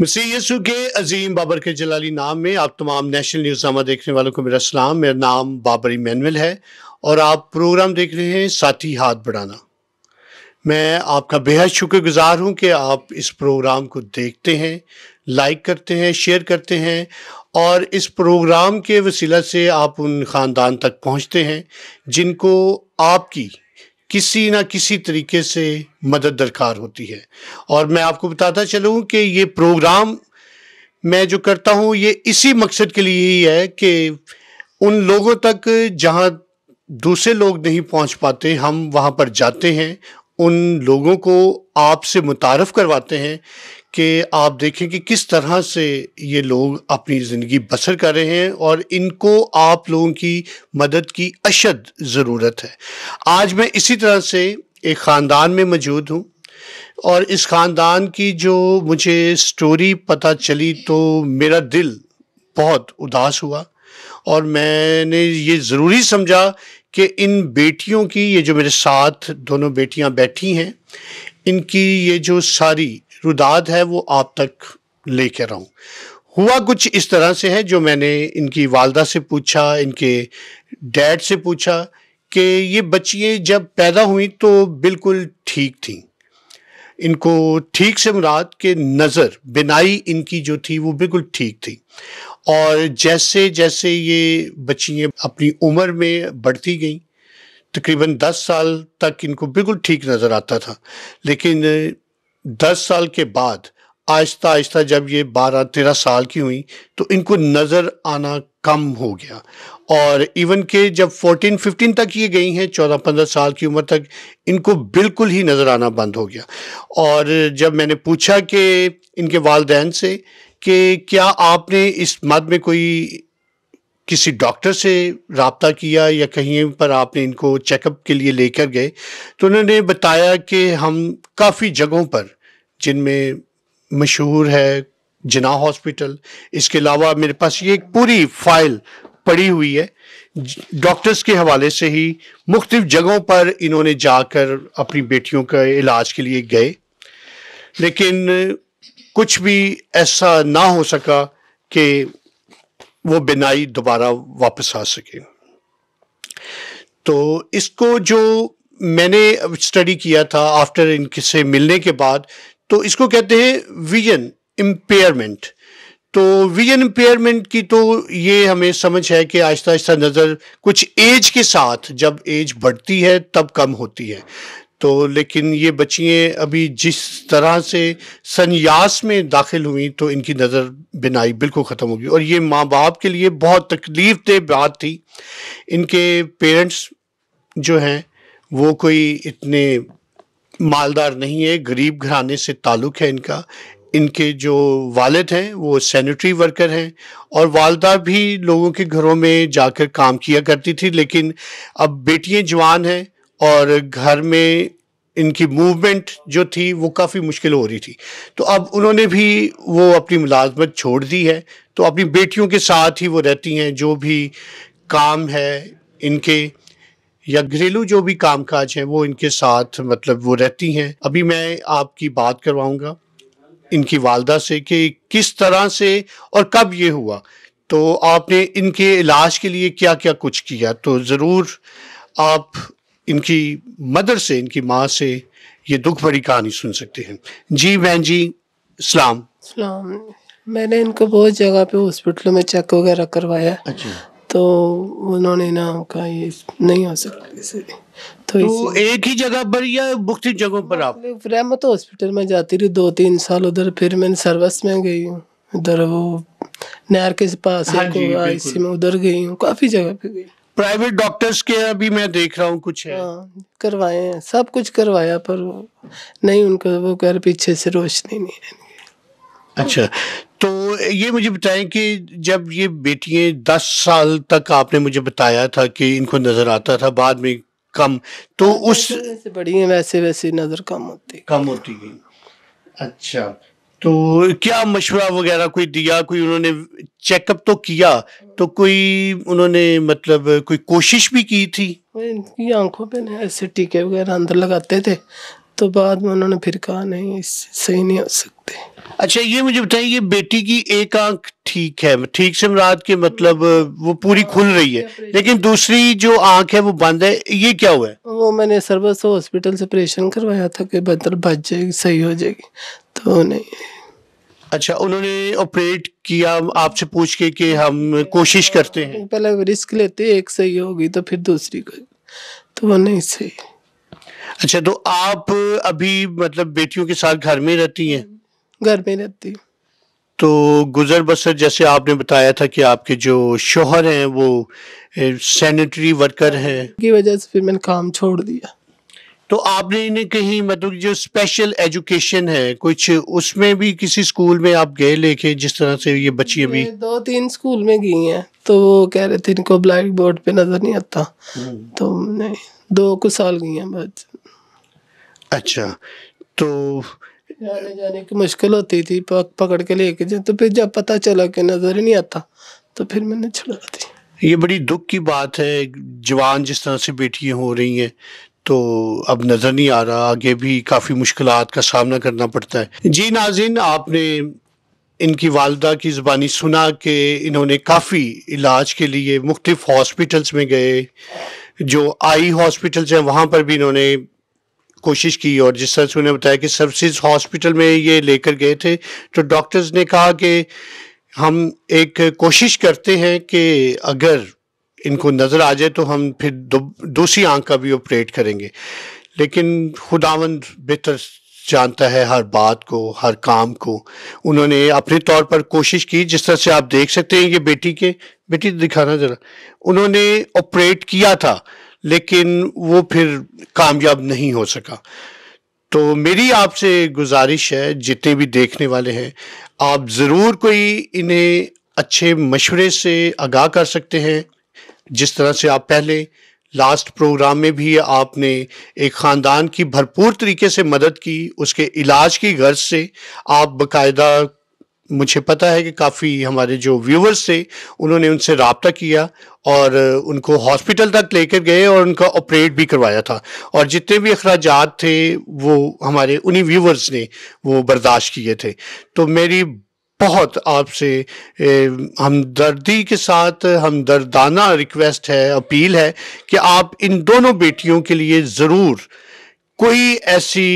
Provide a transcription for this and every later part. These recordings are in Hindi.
मसीह यसु के अजीम बाबर के जलाली नाम में आप तमाम नेशनल नामा देखने वालों को मेरा सलाम मेरा नाम बाबर इमैनुअल है और आप प्रोग्राम देख रहे हैं साथी हाथ बढ़ाना मैं आपका बेहद शुक्रगुजार हूं कि आप इस प्रोग्राम को देखते हैं लाइक करते हैं शेयर करते हैं और इस प्रोग्राम के वसीला से आप उन ख़ानदान तक पहुंचते हैं जिनको आपकी किसी ना किसी तरीके से मदद दरकार होती है और मैं आपको बताता चलूँ कि ये प्रोग्राम मैं जो करता हूँ ये इसी मकसद के लिए ही है कि उन लोगों तक जहाँ दूसरे लोग नहीं पहुँच पाते हम वहाँ पर जाते हैं उन लोगों को आपसे मुतारफ़ करवाते हैं कि आप देखें कि किस तरह से ये लोग अपनी ज़िंदगी बसर कर रहे हैं और इनको आप लोगों की मदद की अशद ज़रूरत है आज मैं इसी तरह से एक ख़ानदान में मौजूद हूँ और इस ख़ानदान की जो मुझे स्टोरी पता चली तो मेरा दिल बहुत उदास हुआ और मैंने ये ज़रूरी समझा कि इन बेटियों की ये जो मेरे साथ दोनों बेटियां बैठी हैं इनकी ये जो सारी रुदाद है वो आप तक रहा हूँ हुआ कुछ इस तरह से है जो मैंने इनकी वालदा से पूछा इनके डैड से पूछा कि ये बच्चियाँ जब पैदा हुई तो बिल्कुल ठीक थी इनको ठीक से मुराद के नज़र बिनाई इनकी जो थी वो बिल्कुल ठीक थी और जैसे जैसे ये बच्चियाँ अपनी उम्र में बढ़ती गईं तकरीबन दस साल तक इनको बिल्कुल ठीक नज़र आता था लेकिन दस साल के बाद आहिस्ता आहिस्ता जब ये बारह तेरह साल की हुई तो इनको नज़र आना कम हो गया और इवन के जब फोर्टीन फिफ्टीन तक ये गई हैं चौदह पंद्रह साल की उम्र तक इनको बिल्कुल ही नज़र आना बंद हो गया और जब मैंने पूछा कि इनके वालदेन से कि क्या आपने इस मद में कोई किसी डॉक्टर से रबता किया या कहीं पर आपने इनको चेकअप के लिए लेकर गए तो उन्होंने बताया कि हम काफ़ी जगहों पर जिनमें मशहूर है जना हॉस्पिटल इसके अलावा मेरे पास ये एक पूरी फाइल पड़ी हुई है डॉक्टर्स के हवाले से ही मुख्तफ जगहों पर इन्होंने जाकर अपनी बेटियों का इलाज के लिए गए लेकिन कुछ भी ऐसा ना हो सका कि वो बिनाई दोबारा वापस आ सके तो इसको जो मैंने स्टडी किया था आफ्टर इनके से मिलने के बाद तो इसको कहते हैं विजन इम्पेयरमेंट तो विजन इम्पेयरमेंट की तो ये हमें समझ है कि आहिस्ता आहिस्ता नज़र कुछ एज के साथ जब एज बढ़ती है तब कम होती है तो लेकिन ये बच्चियाँ अभी जिस तरह से सन्यास में दाखिल हुई तो इनकी नज़र बिनाई बिल्कुल ख़त्म हो गई और ये माँ बाप के लिए बहुत तकलीफ दह बात थी इनके पेरेंट्स जो हैं वो कोई इतने मालदार नहीं है गरीब घराने से ताल्लुक़ है इनका इनके जो वालद हैं वो सैनिटरी वर्कर हैं और वालदा भी लोगों के घरों में जाकर काम किया करती थी लेकिन अब बेटियाँ जवान हैं और घर में इनकी मूवमेंट जो थी वो काफ़ी मुश्किल हो रही थी तो अब उन्होंने भी वो अपनी मुलाजमत छोड़ दी है तो अपनी बेटियों के साथ ही वो रहती हैं जो भी काम है इनके या घरेलू जो भी काम काज हैं वो इनके साथ मतलब वो रहती हैं अभी मैं आपकी बात करवाऊँगा इनकी वालदा से कि किस तरह से और कब ये हुआ तो आपने इनके इलाज के लिए क्या क्या कुछ किया तो ज़रूर आप इनकी मदर से इनकी माँ से ये दुख भरी कहानी सुन सकते हैं जी बहन जी सलाम सलाम मैंने इनको बहुत जगह पे हॉस्पिटलों में चेक वगैरह करवाया अच्छा तो उन्होंने ना कहा ये नहीं हो सकता तो, तो एक ही जगह पर या मुख्तलिफ जगहों पर आप रहमत हॉस्पिटल में जाती रही दो तीन साल उधर फिर मैं सर्विस में गई हूँ उधर वो नहर के पास हाँ आई सी में उधर गई हूँ काफ़ी जगह पे गई प्राइवेट डॉक्टर्स के अभी मैं देख रहा हूँ कुछ है हाँ, करवाए हैं सब कुछ करवाया पर नहीं उनको वो घर पीछे से रोशनी नहीं है अच्छा तो ये मुझे बताएं कि जब ये बेटियां दस साल तक आपने मुझे बताया था कि इनको नजर आता था बाद में कम तो हाँ, उस बड़ी है वैसे वैसे नजर कम होती कम होती गई अच्छा तो क्या मशवरा वगैरह कोई दिया कोई उन्होंने चेकअप तो किया तो कोई उन्होंने मतलब कोई कोशिश भी की थी इनकी आंखों पे ना ऐसे टीके वगैरह अंदर लगाते थे तो बाद में उन्होंने फिर कहा नहीं इससे सही नहीं हो सकते अच्छा ये मुझे बताइए ये बेटी की एक आंख ठीक है ठीक से मराद के मतलब वो पूरी खुल हाँ, रही है लेकिन दूसरी जो आंख है वो बंद है ये क्या हुआ है वो मैंने सर्वस्व हॉस्पिटल से ऑपरेशन करवाया था कि बदल बच जाएगी सही हो जाएगी तो नहीं अच्छा उन्होंने ऑपरेट किया आपसे पूछ के कि हम कोशिश करते हैं पहले रिस्क लेते एक सही होगी तो फिर दूसरी को तो वो नहीं सही अच्छा तो आप अभी मतलब बेटियों के साथ घर में रहती हैं घर में रहती हूँ तो गुजर बसर जैसे आपने बताया था कि आपके जो शोहर हैं वो सैनिटरी वर्कर हैं की वजह से फिर मैंने काम छोड़ दिया तो आपने इन्हें कहीं मतलब जो स्पेशल एजुकेशन है कुछ उसमें भी किसी स्कूल में आप गए लेके जिस तरह से ये बच्ची अभी दो तीन स्कूल में गई हैं तो वो कह रहे थे इनको ब्लैक बोर्ड पे नजर नहीं आता हम्म। तो नहीं दो कुछ साल गई हैं बस अच्छा तो जाने जाने की मुश्किल होती थी पक पकड़ के लेके जाए तो फिर जब पता चला कि नजर ही नहीं आता तो फिर मैंने छुड़ा दी ये बड़ी दुख की बात है जवान जिस तरह से बेटियां हो रही हैं तो अब नज़र नहीं आ रहा आगे भी काफ़ी मुश्किल का सामना करना पड़ता है जी नाजिन आपने इनकी वालदा की ज़बानी सुना कि इन्होंने काफ़ी इलाज के लिए मुख्तफ हॉस्पिटल्स में गए जो आई हॉस्पिटल्स हैं वहाँ पर भी इन्होंने कोशिश की और जिस तरह से उन्हें बताया कि सर्विस हॉस्पिटल में ये लेकर गए थे तो डॉक्टर्स ने कहा कि हम एक कोशिश करते हैं कि अगर इनको नज़र आ जाए तो हम फिर दूसरी आंख का भी ऑपरेट करेंगे लेकिन खुदावंद बेहतर जानता है हर बात को हर काम को उन्होंने अपने तौर पर कोशिश की जिस तरह से आप देख सकते हैं ये बेटी के बेटी दिखाना जरा उन्होंने ऑपरेट किया था लेकिन वो फिर कामयाब नहीं हो सका तो मेरी आपसे गुजारिश है जितने भी देखने वाले हैं आप ज़रूर कोई इन्हें अच्छे मशवरे से आगाह कर सकते हैं जिस तरह से आप पहले लास्ट प्रोग्राम में भी आपने एक ख़ानदान की भरपूर तरीके से मदद की उसके इलाज की गर्ज से आप बकायदा मुझे पता है कि काफ़ी हमारे जो व्यूवर्स थे उन्होंने उनसे रबता किया और उनको हॉस्पिटल तक लेकर गए और उनका ऑपरेट भी करवाया था और जितने भी अखराज थे वो हमारे उन्हीं व्यूवर्स ने वो बर्दाश्त किए थे तो मेरी बहुत आपसे हमदर्दी के साथ हमदर्दाना रिक्वेस्ट है अपील है कि आप इन दोनों बेटियों के लिए ज़रूर कोई ऐसी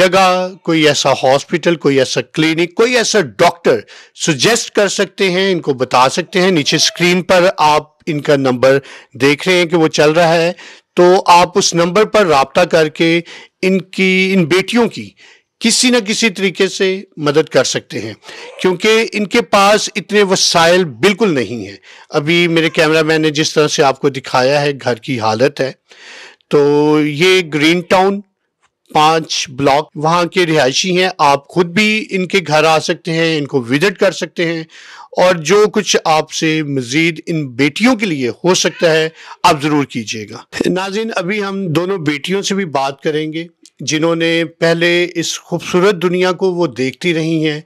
जगह कोई ऐसा हॉस्पिटल कोई ऐसा क्लिनिक कोई ऐसा डॉक्टर सुजेस्ट कर सकते हैं इनको बता सकते हैं नीचे स्क्रीन पर आप इनका नंबर देख रहे हैं कि वो चल रहा है तो आप उस नंबर पर रबता करके इनकी इन बेटियों की किसी न किसी तरीके से मदद कर सकते हैं क्योंकि इनके पास इतने वसाइल बिल्कुल नहीं हैं अभी मेरे कैमरा मैन ने जिस तरह से आपको दिखाया है घर की हालत है तो ये ग्रीन टाउन पांच ब्लॉक वहाँ के रिहायशी हैं आप खुद भी इनके घर आ सकते हैं इनको विजिट कर सकते हैं और जो कुछ आपसे मज़ीद इन बेटियों के लिए हो सकता है आप ज़रूर कीजिएगा नाजिन अभी हम दोनों बेटियों से भी बात करेंगे जिन्होंने पहले इस खूबसूरत दुनिया को वो देखती रही हैं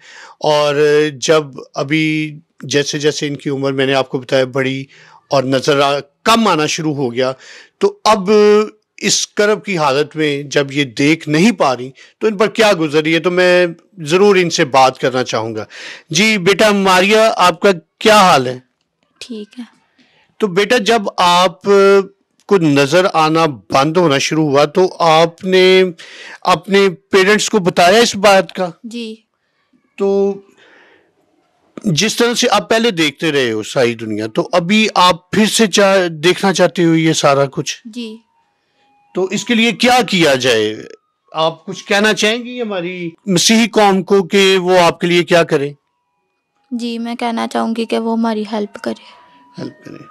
और जब अभी जैसे जैसे इनकी उम्र मैंने आपको बताया बड़ी और नज़र कम आना शुरू हो गया तो अब इस कर्ब की हालत में जब ये देख नहीं पा रही तो इन पर क्या गुजर है तो मैं ज़रूर इनसे बात करना चाहूँगा जी बेटा मारिया आपका क्या हाल है ठीक है तो बेटा जब आप आपको नज़र आना बंद होना शुरू हुआ तो आपने अपने पेरेंट्स को बताया इस बात का जी तो जिस तरह से आप पहले देखते रहे हो सारी दुनिया तो अभी आप फिर से चा, देखना चाहते हो ये सारा कुछ जी तो इसके लिए क्या किया जाए आप कुछ कहना चाहेंगी हमारी मसीही कौम को कि वो आपके लिए क्या करे जी मैं कहना चाहूंगी कि वो हमारी हेल्प करे हेल्प करे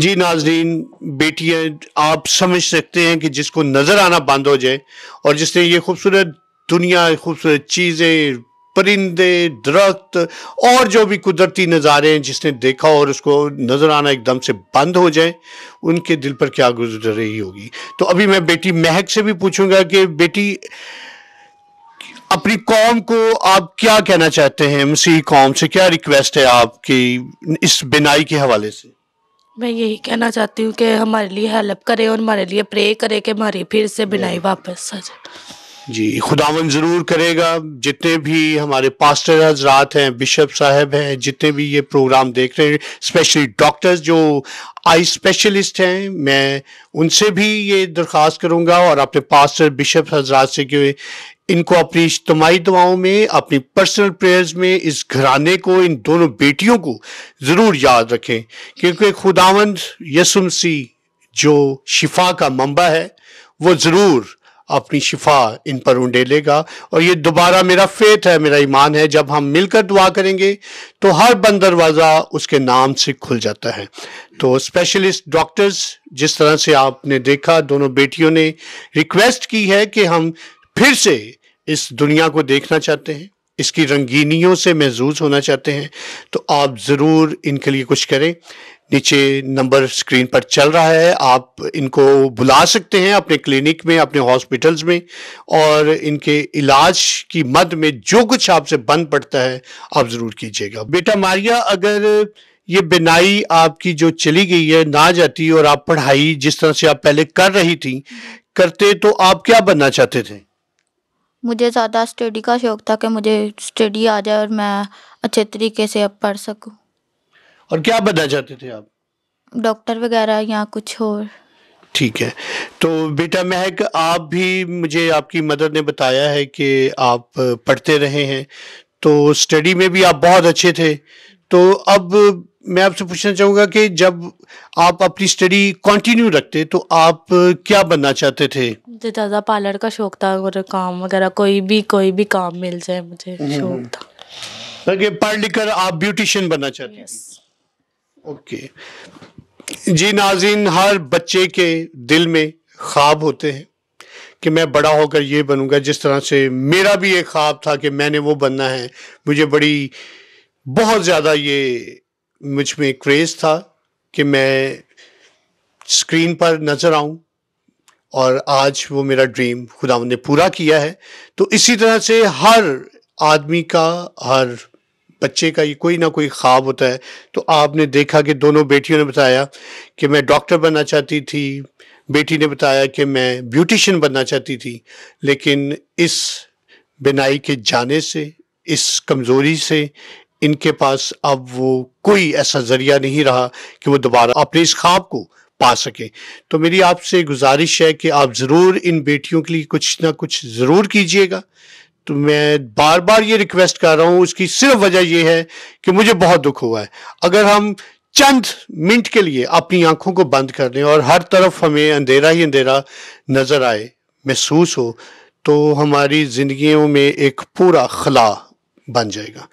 जी नाजरीन बेटियाँ आप समझ सकते हैं कि जिसको नज़र आना बंद हो जाए और जिसने ये खूबसूरत दुनिया खूबसूरत चीज़ें परिंदे दरख्त और जो भी कुदरती नज़ारे हैं जिसने देखा और उसको नज़र आना एकदम से बंद हो जाए उनके दिल पर क्या गुजर रही होगी तो अभी मैं बेटी महक से भी पूछूंगा कि बेटी अपनी कौम को आप क्या कहना चाहते हैं मसीह कौम से क्या रिक्वेस्ट है आपकी इस बिनाई के हवाले से मैं यही कहना चाहती हूँ कि हमारे लिए हेल्प करें और हमारे लिए प्रे करें कि हमारी फिर से बिनाई वापस आ जाए जी खुदावन ज़रूर करेगा जितने भी हमारे पास्टर हजरात हैं बिशप साहब हैं जितने भी ये प्रोग्राम देख रहे हैं स्पेशली डॉक्टर्स जो आई स्पेशलिस्ट हैं मैं उनसे भी ये दरख्वास्त करूँगा और अपने पास्टर बिशप हजरात से कि इनको अपनी इज्तमाही दुआओं में अपनी पर्सनल प्रेयर्स में इस घराने को इन दोनों बेटियों को ज़रूर याद रखें क्योंकि खुदावंद यसुमसी जो शिफा का मंबा है वो ज़रूर अपनी शिफा इन पर उंडेलेगा और ये दोबारा मेरा फेथ है मेरा ईमान है जब हम मिलकर दुआ करेंगे तो हर बंद दरवाज़ा उसके नाम से खुल जाता है तो स्पेशलिस्ट डॉक्टर्स जिस तरह से आपने देखा दोनों बेटियों ने रिक्वेस्ट की है कि हम फिर से इस दुनिया को देखना चाहते हैं इसकी रंगीनियों से महजूज होना चाहते हैं तो आप ज़रूर इनके लिए कुछ करें नीचे नंबर स्क्रीन पर चल रहा है आप इनको बुला सकते हैं अपने क्लिनिक में अपने हॉस्पिटल्स में और इनके इलाज की मद में जो कुछ आपसे बन पड़ता है आप ज़रूर कीजिएगा बेटा मारिया अगर ये बिनाई आपकी जो चली गई है ना जाती और आप पढ़ाई जिस तरह से आप पहले कर रही थी करते तो आप क्या बनना चाहते थे मुझे ज़्यादा स्टडी का शौक़ था कि मुझे स्टडी आ जाए और मैं अच्छे तरीके से अब पढ़ सकूं और क्या बनना चाहते थे आप डॉक्टर वगैरह या कुछ और ठीक है तो बेटा महक आप भी मुझे आपकी मदर ने बताया है कि आप पढ़ते रहे हैं तो स्टडी में भी आप बहुत अच्छे थे तो अब मैं आपसे पूछना चाहूंगा कि जब आप अपनी स्टडी कंटिन्यू रखते तो आप क्या बनना चाहते थे मुझे ज्यादा पार्लर का शौक था और काम वगैरह कोई भी कोई भी काम मिल जाए मुझे हम्म, शौक हम्म। था ताकि पढ़ लिख कर आप ब्यूटिशियन बनना चाहते ओके जी नाजिन हर बच्चे के दिल में ख्वाब होते हैं कि मैं बड़ा होकर ये बनूंगा जिस तरह से मेरा भी एक ख्वाब था कि मैंने वो बनना है मुझे बड़ी बहुत ज़्यादा ये मुझ में क्रेज़ था कि मैं स्क्रीन पर नज़र आऊँ और आज वो मेरा ड्रीम खुदा ने पूरा किया है तो इसी तरह से हर आदमी का हर बच्चे का ये कोई ना कोई ख्वाब होता है तो आपने देखा कि दोनों बेटियों ने बताया कि मैं डॉक्टर बनना चाहती थी बेटी ने बताया कि मैं ब्यूटिशियन बनना चाहती थी लेकिन इस बिनाई के जाने से इस कमज़ोरी से इनके पास अब वो कोई ऐसा जरिया नहीं रहा कि वो दोबारा अपने इस ख्वाब को पा सकें तो मेरी आपसे गुजारिश है कि आप ज़रूर इन बेटियों के लिए कुछ ना कुछ ज़रूर कीजिएगा तो मैं बार बार ये रिक्वेस्ट कर रहा हूँ उसकी सिर्फ वजह यह है कि मुझे बहुत दुख हुआ है अगर हम चंद मिनट के लिए अपनी आंखों को बंद कर दें और हर तरफ हमें अंधेरा ही अंधेरा नज़र आए महसूस हो तो हमारी ज़िंदगियों में एक पूरा खला बन जाएगा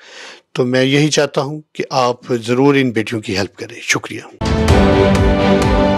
तो मैं यही चाहता हूँ कि आप ज़रूर इन बेटियों की हेल्प करें शुक्रिया